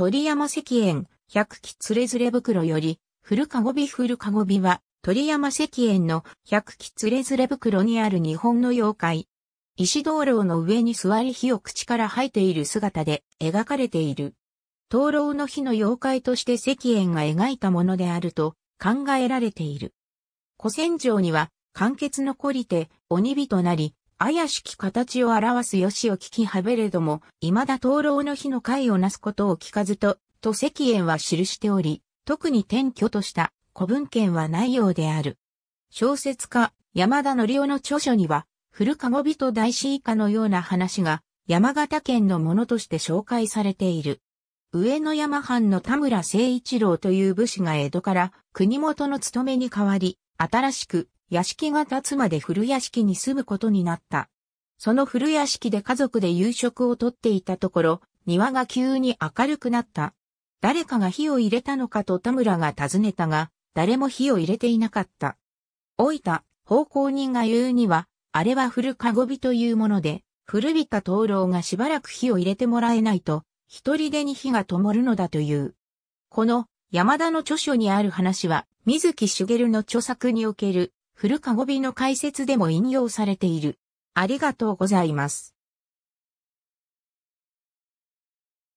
鳥山石園、百鬼つれ連れ袋より、古かごび古かごびは、鳥山石園の百鬼つれ連れ袋にある日本の妖怪。石灯籠の上に座り火を口から吐いている姿で描かれている。灯籠の火の妖怪として石園が描いたものであると考えられている。古戦場には、完結の懲りて鬼火となり、怪しき形を表す吉を聞きはべれども、未だ灯籠の日の会をなすことを聞かずと、と石燕は記しており、特に転居とした古文献はないようである。小説家、山田則夫の著書には、古籠人大師以下のような話が、山形県のものとして紹介されている。上野山藩の田村誠一郎という武士が江戸から国元の務めに代わり、新しく屋敷が建つまで古屋敷に住むことになった。その古屋敷で家族で夕食をとっていたところ、庭が急に明るくなった。誰かが火を入れたのかと田村が尋ねたが、誰も火を入れていなかった。老いた奉公人が言うには、あれは古かごびというもので、古びた灯籠がしばらく火を入れてもらえないと、一人でに火が灯るのだという。この山田の著書にある話は、水木しげるの著作における古籠火の解説でも引用されている。ありがとうございます。